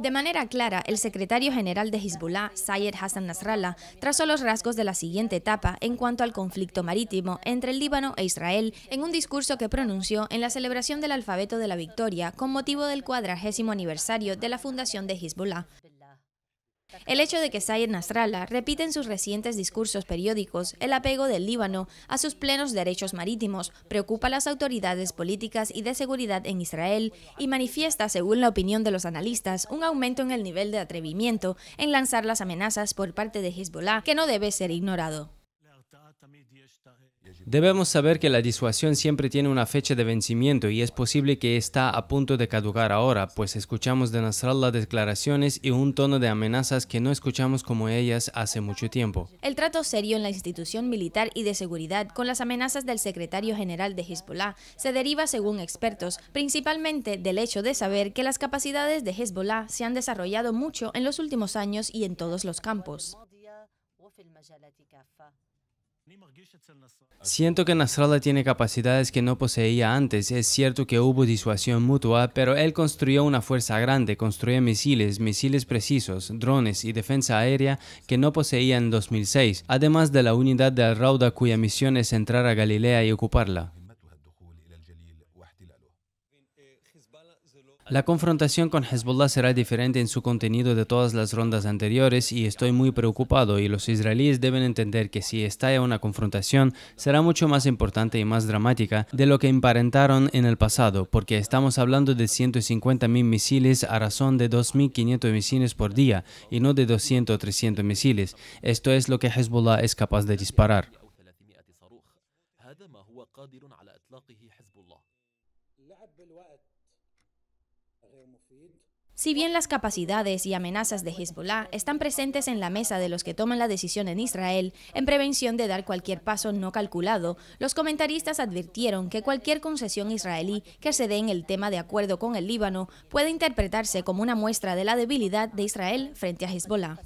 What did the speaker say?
De manera clara, el secretario general de Hezbollah, Sayed Hassan Nasrallah, trazó los rasgos de la siguiente etapa en cuanto al conflicto marítimo entre el Líbano e Israel en un discurso que pronunció en la celebración del alfabeto de la victoria con motivo del cuadragésimo aniversario de la fundación de Hezbollah. El hecho de que Sayed Nasrallah repite en sus recientes discursos periódicos el apego del Líbano a sus plenos derechos marítimos preocupa a las autoridades políticas y de seguridad en Israel y manifiesta, según la opinión de los analistas, un aumento en el nivel de atrevimiento en lanzar las amenazas por parte de Hezbollah que no debe ser ignorado. Debemos saber que la disuasión siempre tiene una fecha de vencimiento y es posible que está a punto de caducar ahora, pues escuchamos de Nasrallah declaraciones y un tono de amenazas que no escuchamos como ellas hace mucho tiempo. El trato serio en la institución militar y de seguridad con las amenazas del secretario general de Hezbollah se deriva, según expertos, principalmente del hecho de saber que las capacidades de Hezbollah se han desarrollado mucho en los últimos años y en todos los campos. Siento que Nasrallah tiene capacidades que no poseía antes. Es cierto que hubo disuasión mutua, pero él construyó una fuerza grande, construyó misiles, misiles precisos, drones y defensa aérea que no poseía en 2006, además de la unidad de Al-Rauda cuya misión es entrar a Galilea y ocuparla. La confrontación con Hezbollah será diferente en su contenido de todas las rondas anteriores y estoy muy preocupado y los israelíes deben entender que si estalla una confrontación será mucho más importante y más dramática de lo que emparentaron en el pasado, porque estamos hablando de 150.000 misiles a razón de 2.500 misiles por día y no de 200 o 300 misiles. Esto es lo que Hezbollah es capaz de disparar. Si bien las capacidades y amenazas de Hezbollah están presentes en la mesa de los que toman la decisión en Israel, en prevención de dar cualquier paso no calculado, los comentaristas advirtieron que cualquier concesión israelí que se dé en el tema de acuerdo con el Líbano puede interpretarse como una muestra de la debilidad de Israel frente a Hezbollah.